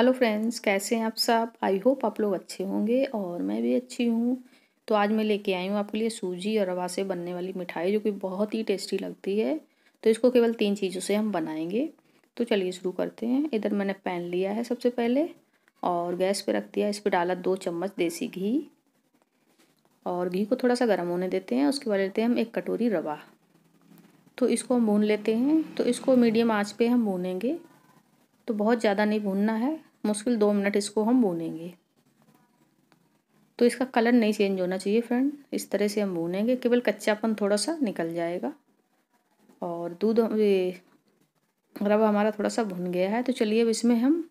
hello friends कैसे हैं आप सब आई होप आप लोग अच्छे होंगे और मैं भी अच्छी हूँ तो आज मैं लेके आई हूँ आपके लिए सूजी और रवा से बनने वाली मिठाई जो कि बहुत ही टेस्टी लगती है तो इसको केवल तीन चीज़ों से हम बनाएंगे तो चलिए शुरू करते हैं इधर मैंने पैन लिया है सबसे पहले और गैस पर रख दिया इस पर डाला दो चम्मच देसी घी और घी को थोड़ा सा गर्म होने देते हैं उसके बाद लेते हैं हम एक कटोरी रवा तो इसको हम भून लेते हैं तो इसको मीडियम आँच पर हम भूनेंगे तो बहुत ज़्यादा नहीं भूनना है मुश्किल दो मिनट इसको हम भूनेंगे तो इसका कलर नहीं चेंज होना चाहिए फ्रेंड इस तरह से हम भूनेंगे केवल कच्चापन थोड़ा सा निकल जाएगा और दूध रवा हमारा थोड़ा सा भुन गया है तो चलिए अब इसमें हम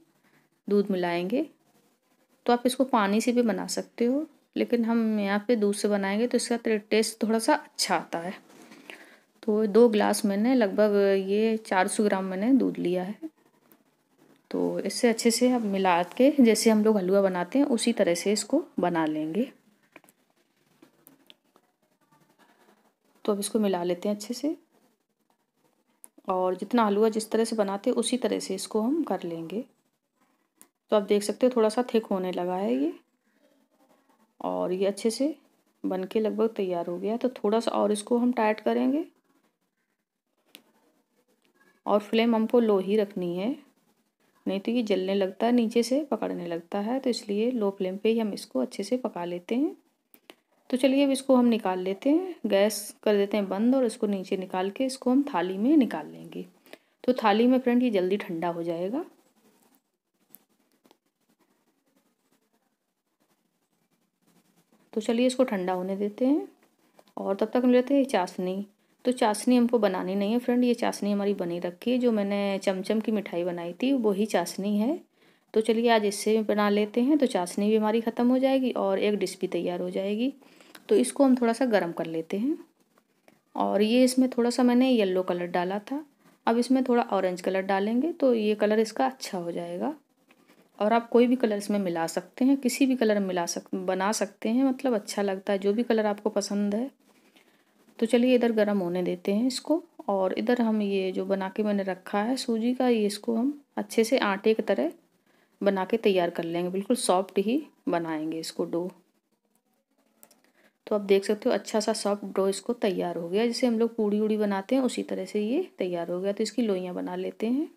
दूध मिलाएंगे तो आप इसको पानी से भी बना सकते हो लेकिन हम यहाँ पे दूध से बनाएंगे तो इसका टेस्ट थोड़ा सा अच्छा आता है तो दो गिलास मैंने लगभग ये चार सौ ग्राम मैंने दूध लिया है तो इससे अच्छे से हम मिला के जैसे हम लोग हलवा बनाते हैं उसी तरह से इसको बना लेंगे तो अब इसको मिला लेते हैं अच्छे से और जितना हलवा जिस तरह से बनाते हैं उसी तरह से इसको हम कर लेंगे तो आप देख सकते हो थोड़ा सा थिक होने लगा है ये और ये अच्छे से बन के लगभग तैयार हो गया तो थोड़ा सा और इसको हम टाइट करेंगे और फ्लेम हमको लो ही रखनी है नहीं तो ये जलने लगता है नीचे से पकड़ने लगता है तो इसलिए लो फ्लेम पे ही हम इसको अच्छे से पका लेते हैं तो चलिए अब इसको हम निकाल लेते हैं गैस कर देते हैं बंद और इसको नीचे निकाल के इसको हम थाली में निकाल लेंगे तो थाली में फ्रेंड ये जल्दी ठंडा हो जाएगा तो चलिए इसको ठंडा होने देते हैं और तब तक हम लेते हैं चाशनी तो चाशनी हमको बनानी नहीं है फ्रेंड ये चाशनी हमारी बनी रखी है जो मैंने चमचम की मिठाई बनाई थी वही चाशनी है तो चलिए आज इससे बना लेते हैं तो चाशनी भी हमारी ख़त्म हो जाएगी और एक डिश भी तैयार हो जाएगी तो इसको हम थोड़ा सा गर्म कर लेते हैं और ये इसमें थोड़ा सा मैंने येल्लो कलर डाला था अब इसमें थोड़ा ऑरेंज कलर डालेंगे तो ये कलर इसका अच्छा हो जाएगा और आप कोई भी कलर इसमें मिला सकते हैं किसी भी कलर मिला सक बना सकते हैं मतलब अच्छा लगता है जो भी कलर आपको पसंद है तो चलिए इधर गर्म होने देते हैं इसको और इधर हम ये जो बना के मैंने रखा है सूजी का ये इसको हम अच्छे से आटे की तरह बना के तैयार कर लेंगे बिल्कुल सॉफ्ट ही बनाएंगे इसको डो तो आप देख सकते हो अच्छा सा सॉफ्ट डो इसको तैयार हो गया जिसे हम लोग पूड़ी उड़ी बनाते हैं उसी तरह से ये तैयार हो गया तो इसकी लोइयाँ बना लेते हैं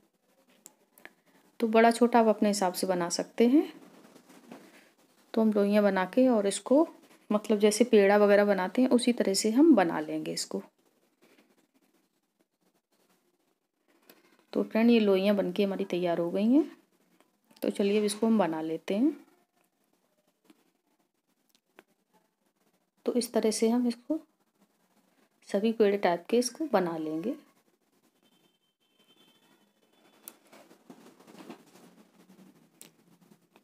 तो बड़ा छोटा आप अपने हिसाब से बना सकते हैं तो हम लोइयाँ बना के और इसको मतलब जैसे पेड़ा वगैरह बनाते हैं उसी तरह से हम बना लेंगे इसको तो फ्रेंड ये लोइयाँ बनके हमारी तैयार हो गई हैं तो चलिए अब इसको हम बना लेते हैं तो इस तरह से हम इसको सभी पेड़ टाइप के इसको बना लेंगे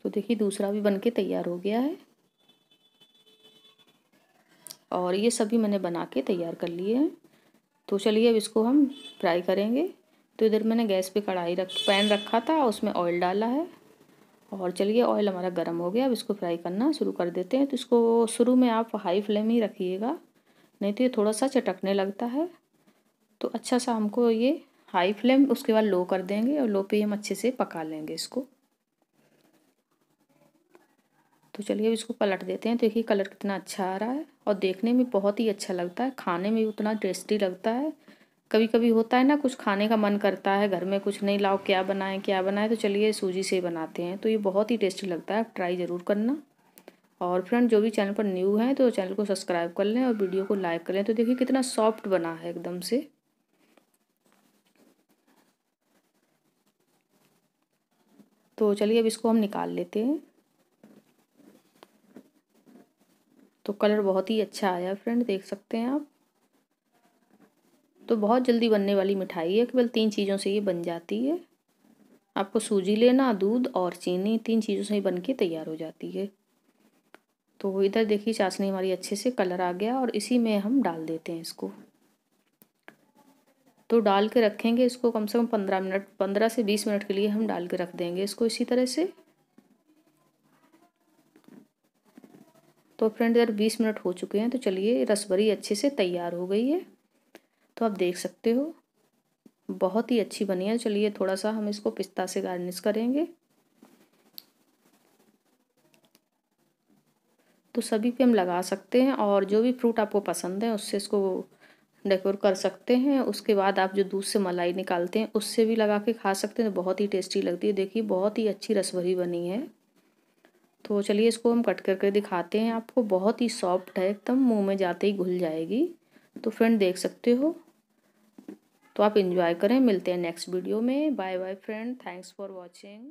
तो देखिए दूसरा भी बनके तैयार हो गया है और ये सभी मैंने बना के तैयार कर लिए हैं तो चलिए अब इसको हम फ्राई करेंगे तो इधर मैंने गैस पे कढ़ाई रख पैन रखा था उसमें ऑयल डाला है और चलिए ऑयल हमारा गर्म हो गया अब इसको फ्राई करना शुरू कर देते हैं तो इसको शुरू में आप हाई फ्लेम ही रखिएगा नहीं तो ये थोड़ा सा चटकने लगता है तो अच्छा सा हमको ये हाई फ्लेम उसके बाद लो कर देंगे और लो पे हम अच्छे से पका लेंगे इसको तो चलिए अब इसको पलट देते हैं देखिए कलर कितना अच्छा आ रहा है और देखने में बहुत ही अच्छा लगता है खाने में भी उतना टेस्टी लगता है कभी कभी होता है ना कुछ खाने का मन करता है घर में कुछ नहीं लाओ क्या बनाएं क्या बनाएं तो चलिए सूजी से बनाते हैं तो ये बहुत ही टेस्टी लगता है ट्राई ज़रूर करना और फ्रेंड जो भी चैनल पर न्यू हैं तो चैनल को सब्सक्राइब कर लें और वीडियो को लाइक करें तो देखिए कितना सॉफ्ट बना है एकदम से तो चलिए अब इसको हम निकाल लेते हैं तो कलर बहुत ही अच्छा आया फ्रेंड देख सकते हैं आप तो बहुत जल्दी बनने वाली मिठाई है केवल तीन चीज़ों से ये बन जाती है आपको सूजी लेना दूध और चीनी तीन चीज़ों से ही बन के तैयार हो जाती है तो इधर देखिए चाशनी हमारी अच्छे से कलर आ गया और इसी में हम डाल देते हैं इसको तो डाल के रखेंगे इसको कम से कम पंद्रह मिनट पंद्रह से बीस मिनट के लिए हम डाल के रख देंगे इसको इसी तरह से तो फ्रेंड यार बीस मिनट हो चुके हैं तो चलिए रसबरी अच्छे से तैयार हो गई है तो आप देख सकते हो बहुत ही अच्छी बनी है चलिए थोड़ा सा हम इसको पिस्ता से गार्निश करेंगे तो सभी पे हम लगा सकते हैं और जो भी फ्रूट आपको पसंद है उससे इसको डेकोर कर सकते हैं उसके बाद आप जो दूध से मलाई निकालते हैं उससे भी लगा के खा सकते हैं तो बहुत ही टेस्टी लगती है देखिए बहुत ही अच्छी रसभरी बनी है तो चलिए इसको हम कट करके दिखाते हैं आपको बहुत ही सॉफ्ट है एकदम मुंह में जाते ही घुल जाएगी तो फ्रेंड देख सकते हो तो आप इन्जॉय करें मिलते हैं नेक्स्ट वीडियो में bye bye friend thanks for watching